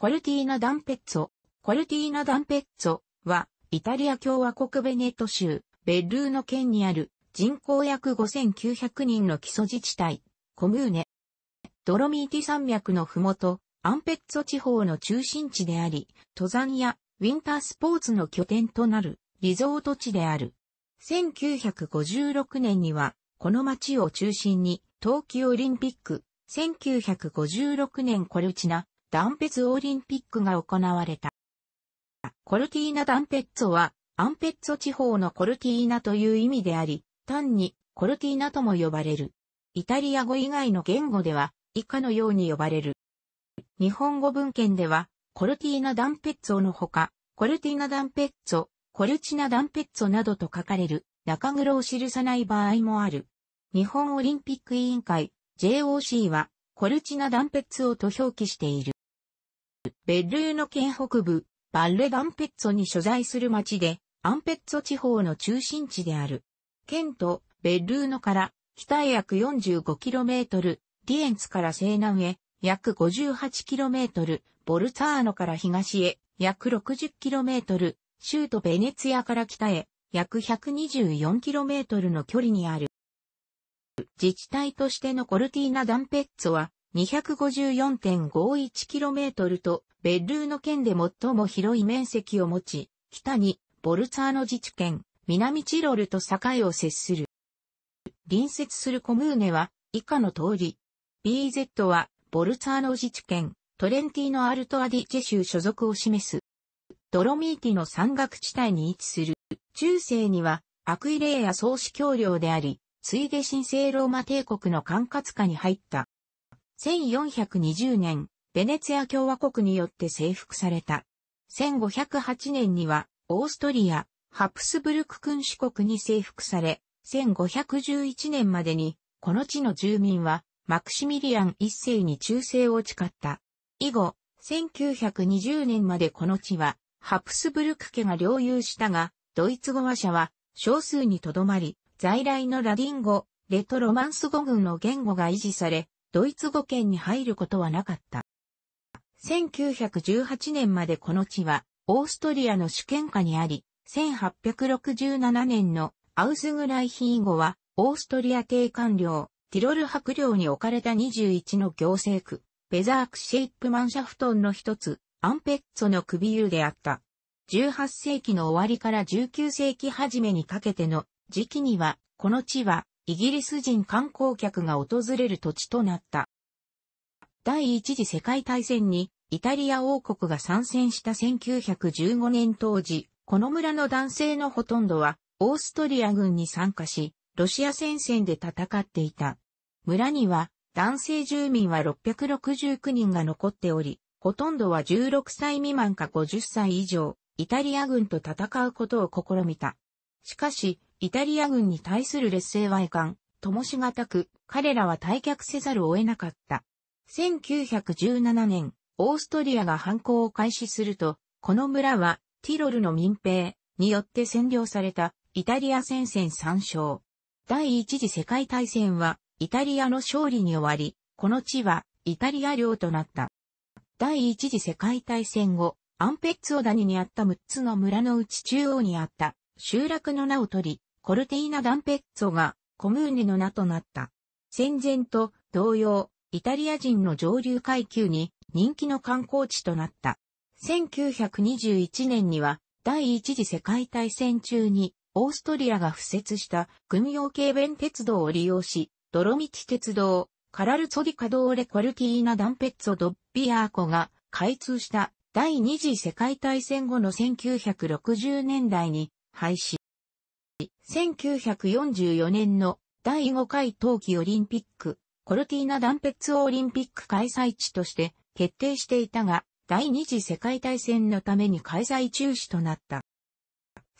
コルティーナ・ダンペッツォ。コルティーナ・ダンペッツォは、イタリア共和国ベネット州、ベッルーノ県にある人口約5900人の基礎自治体、コムーネ。ドロミーティ山脈のふもと、アンペッツォ地方の中心地であり、登山やウィンタースポーツの拠点となるリゾート地である。1956年には、この町を中心に、冬季オリンピック、1956年コルチナ、ダンペツオリンピックが行われた。コルティーナ・ダンペッツォは、アンペッツォ地方のコルティーナという意味であり、単にコルティーナとも呼ばれる。イタリア語以外の言語では、以下のように呼ばれる。日本語文献では、コルティーナ・ダンペッツォのほか、コルティーナ・ダンペッツォ、コルチナ・ダンペッツォなどと書かれる中黒を記さない場合もある。日本オリンピック委員会 JOC はコルチナ・ダンペッツォと表記している。ベルーノ県北部、バッレ・ダンペッツォに所在する町で、アンペッツォ地方の中心地である。県とベルーノから北へ約 45km、ィエンツから西南へ約 58km、ボルツァーノから東へ約 60km、州都ベネツィアから北へ約 124km の距離にある。自治体としてのコルティーナ・ダンペッツォは 254.51km と、ベッルーの県で最も広い面積を持ち、北に、ボルツァーノ自治県、南チロルと境を接する。隣接するコムーネは、以下の通り。BZ は、ボルツァーノ自治県、トレンティーノ・アルト・アディチェ州所属を示す。ドロミーティの山岳地帯に位置する。中世には、アクイレーや総司教領であり、ついで神聖ローマ帝国の管轄下に入った。1420年、ベネツィア共和国によって征服された。1508年には、オーストリア、ハプスブルク君主国に征服され、1511年までに、この地の住民は、マクシミリアン一世に忠誠を誓った。以後、1920年までこの地は、ハプスブルク家が領有したが、ドイツ語話者は少数にとどまり、在来のラディン語、レトロマンス語群の言語が維持され、ドイツ語圏に入ることはなかった。1918年までこの地は、オーストリアの主権下にあり、1867年のアウスグライヒー後は、オーストリア帝官領、ティロル伯領に置かれた21の行政区、ベザークシェイプマンシャフトンの一つ、アンペッツォの首湯であった。18世紀の終わりから19世紀初めにかけての時期には、この地はイギリス人観光客が訪れる土地となった。第一次世界大戦にイタリア王国が参戦した1915年当時、この村の男性のほとんどはオーストリア軍に参加し、ロシア戦線で戦っていた。村には男性住民は669人が残っており、ほとんどは16歳未満か50歳以上、イタリア軍と戦うことを試みた。しかし、イタリア軍に対する劣勢は遺憾、ともしがたく、彼らは退却せざるを得なかった。1917年、オーストリアが反抗を開始すると、この村は、ティロルの民兵によって占領された、イタリア戦線参照。第一次世界大戦は、イタリアの勝利に終わり、この地は、イタリア領となった。第一次世界大戦後、アンペッツオ谷にあった6つの村のうち中央にあった、集落の名を取り、コルティーナ・ダンペッツォがコムーネの名となった。戦前と同様、イタリア人の上流階級に人気の観光地となった。1921年には第一次世界大戦中にオーストリアが付設した軍用軽便鉄道を利用し、泥道鉄道、カラルツォディカドーレコルティーナ・ダンペッツォ・ドッビアーコが開通した第二次世界大戦後の1960年代に廃止。1944年の第5回冬季オリンピック、コルティーナダンペッツオリンピック開催地として決定していたが、第二次世界大戦のために開催中止となった。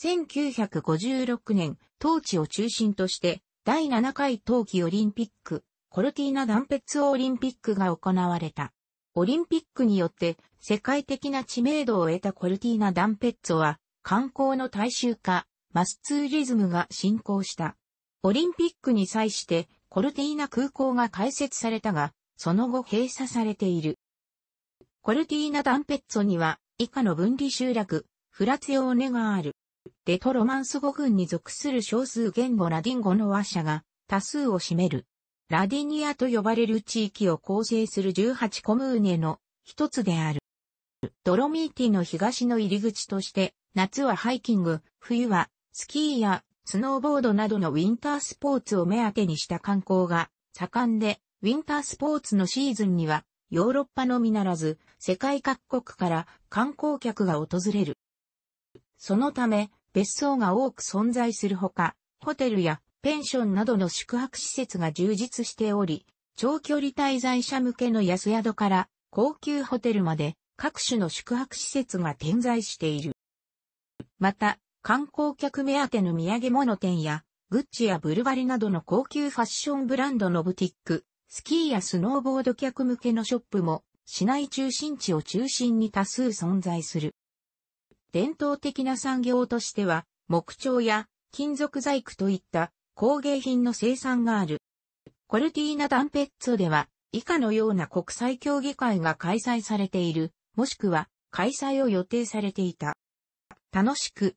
1956年、当地を中心として、第7回冬季オリンピック、コルティーナダンペッツオリンピックが行われた。オリンピックによって世界的な知名度を得たコルティーナ・ダンペッツォは観光の大衆化、マスツーリズムが進行した。オリンピックに際してコルティーナ空港が開設されたが、その後閉鎖されている。コルティーナダンペッツォには以下の分離集落、フラツヨーネがある。デトロマンス語群に属する少数言語ラディン語の話者が多数を占める。ラディニアと呼ばれる地域を構成する18コムーネの一つである。ドロミーティの東の入り口として、夏はハイキング、冬はスキーやスノーボードなどのウィンタースポーツを目当てにした観光が盛んで、ウィンタースポーツのシーズンにはヨーロッパのみならず世界各国から観光客が訪れる。そのため別荘が多く存在するほか、ホテルやペンションなどの宿泊施設が充実しており、長距離滞在者向けの安宿から高級ホテルまで各種の宿泊施設が点在している。また、観光客目当ての土産物店や、グッチやブルバリなどの高級ファッションブランドのブティック、スキーやスノーボード客向けのショップも、市内中心地を中心に多数存在する。伝統的な産業としては、木彫や金属細工といった工芸品の生産がある。コルティーナ・ダンペッツォでは、以下のような国際協議会が開催されている、もしくは開催を予定されていた。楽しく、